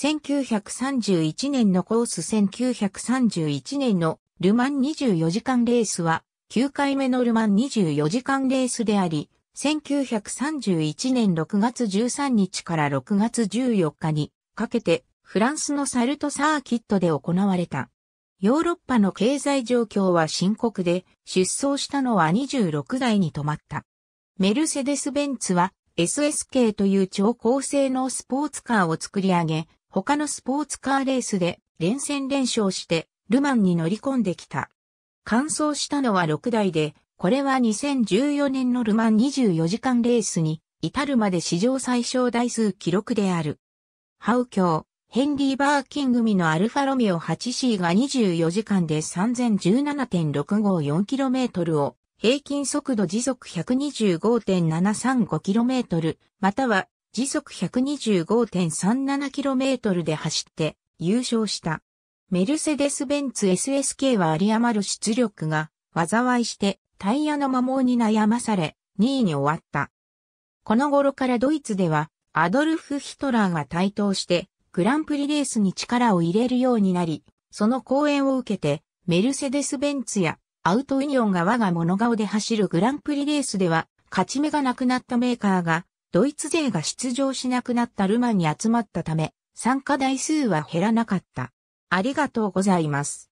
1931年のコース1931年のルマン24時間レースは9回目のルマン24時間レースであり、1931年6月13日から6月14日にかけてフランスのサルトサーキットで行われた。ヨーロッパの経済状況は深刻で出走したのは26台に止まった。メルセデス・ベンツは SSK という超高性能スポーツカーを作り上げ、他のスポーツカーレースで連戦連勝してルマンに乗り込んできた。完走したのは6台で、これは2014年のルマン24時間レースに至るまで史上最小台数記録である。ハウキョウ、ヘンリー・バーキン組のアルファロミオ 8C が24時間で 3017.654km を平均速度時速 125.735km または時速 125.37km で走って優勝した。メルセデス・ベンツ SSK は有り余る出力が災いしてタイヤの摩耗に悩まされ2位に終わった。この頃からドイツではアドルフ・ヒトラーが台頭してグランプリレースに力を入れるようになり、その講演を受けてメルセデス・ベンツやアウト・ユニオンが我が物顔で走るグランプリレースでは勝ち目がなくなったメーカーがドイツ勢が出場しなくなったルマに集まったため、参加台数は減らなかった。ありがとうございます。